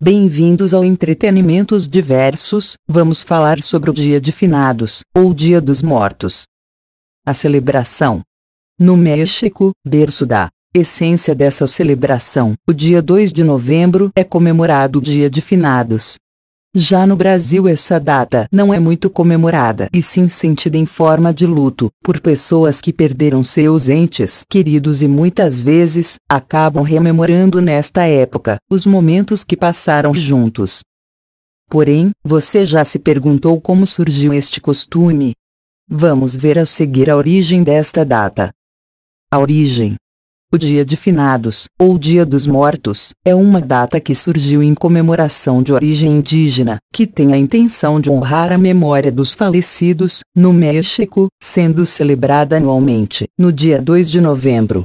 Bem-vindos ao Entretenimentos Diversos. Vamos falar sobre o Dia de Finados, ou Dia dos Mortos. A celebração. No México, berço da essência dessa celebração, o dia 2 de novembro é comemorado o Dia de Finados, já no Brasil, essa data não é muito comemorada e sim sentida em forma de luto por pessoas que perderam seus entes queridos e muitas vezes acabam rememorando nesta época os momentos que passaram juntos. Porém, você já se perguntou como surgiu este costume? Vamos ver a seguir a origem desta data. A origem o Dia de Finados, ou Dia dos Mortos, é uma data que surgiu em comemoração de origem indígena, que tem a intenção de honrar a memória dos falecidos, no México, sendo celebrada anualmente no dia 2 de novembro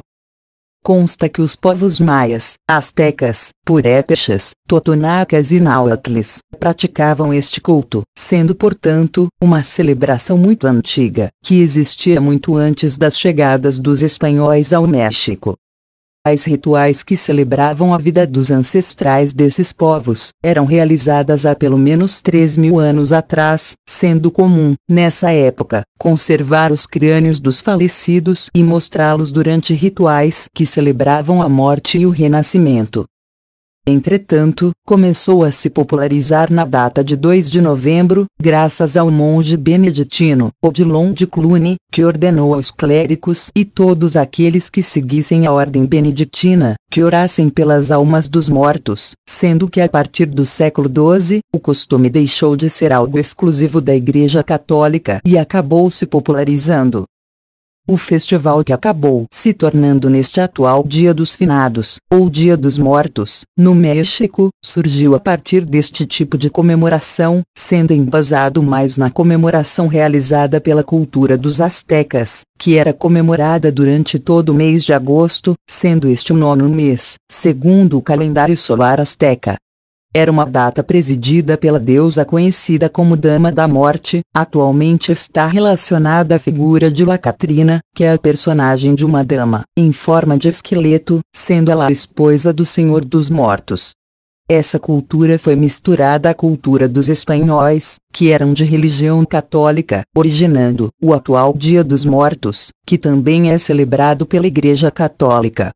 consta que os povos maias, astecas, purépechas, totonacas e náhuatles praticavam este culto, sendo portanto uma celebração muito antiga, que existia muito antes das chegadas dos espanhóis ao México. As rituais que celebravam a vida dos ancestrais desses povos eram realizadas há pelo menos 3 mil anos atrás, sendo comum, nessa época, conservar os crânios dos falecidos e mostrá-los durante rituais que celebravam a morte e o renascimento. Entretanto, começou a se popularizar na data de 2 de novembro, graças ao monge beneditino Odilon de Cluny, que ordenou aos clérigos e todos aqueles que seguissem a ordem beneditina que orassem pelas almas dos mortos, sendo que a partir do século XII, o costume deixou de ser algo exclusivo da Igreja Católica e acabou se popularizando o festival que acabou se tornando neste atual Dia dos Finados, ou Dia dos Mortos, no México, surgiu a partir deste tipo de comemoração, sendo embasado mais na comemoração realizada pela cultura dos Aztecas, que era comemorada durante todo o mês de agosto, sendo este o nono mês, segundo o calendário solar Azteca. Era uma data presidida pela deusa conhecida como Dama da Morte, atualmente está relacionada à figura de Lacatrina, que é a personagem de uma dama, em forma de esqueleto, sendo ela a esposa do Senhor dos Mortos. Essa cultura foi misturada à cultura dos espanhóis, que eram de religião católica, originando o atual Dia dos Mortos, que também é celebrado pela Igreja Católica.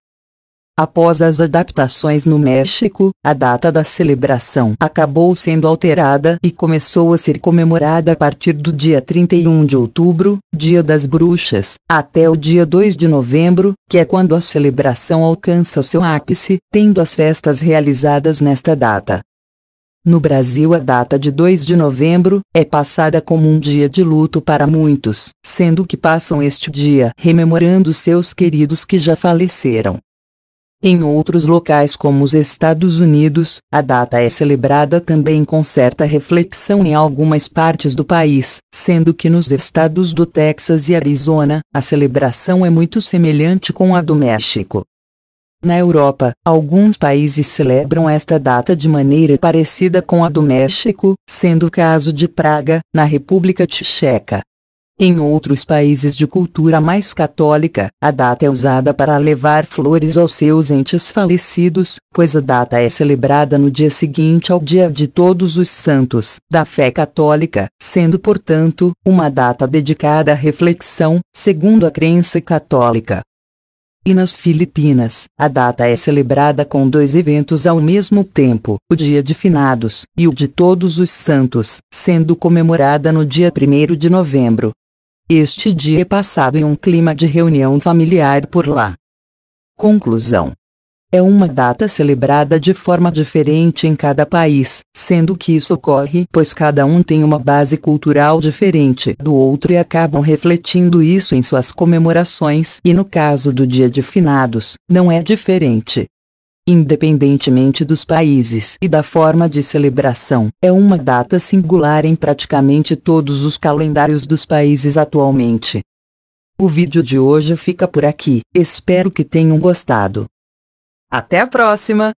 Após as adaptações no México, a data da celebração acabou sendo alterada e começou a ser comemorada a partir do dia 31 de outubro, Dia das Bruxas, até o dia 2 de novembro, que é quando a celebração alcança seu ápice, tendo as festas realizadas nesta data. No Brasil, a data de 2 de novembro é passada como um dia de luto para muitos, sendo que passam este dia rememorando seus queridos que já faleceram. Em outros locais, como os Estados Unidos, a data é celebrada também com certa reflexão em algumas partes do país, sendo que nos estados do Texas e Arizona, a celebração é muito semelhante com a do México. Na Europa, alguns países celebram esta data de maneira parecida com a do México, sendo o caso de Praga, na República Tcheca. Em outros países de cultura mais católica, a data é usada para levar flores aos seus entes falecidos, pois a data é celebrada no dia seguinte ao Dia de Todos os Santos da fé católica, sendo, portanto, uma data dedicada à reflexão, segundo a crença católica. E nas Filipinas, a data é celebrada com dois eventos ao mesmo tempo, o Dia de Finados e o de Todos os Santos, sendo comemorada no dia 1 de novembro. Este dia é passado em um clima de reunião familiar por lá. Conclusão. É uma data celebrada de forma diferente em cada país, sendo que isso ocorre pois cada um tem uma base cultural diferente do outro e acabam refletindo isso em suas comemorações, e no caso do Dia de Finados, não é diferente independentemente dos países e da forma de celebração, é uma data singular em praticamente todos os calendários dos países atualmente. O vídeo de hoje fica por aqui, espero que tenham gostado. Até a próxima!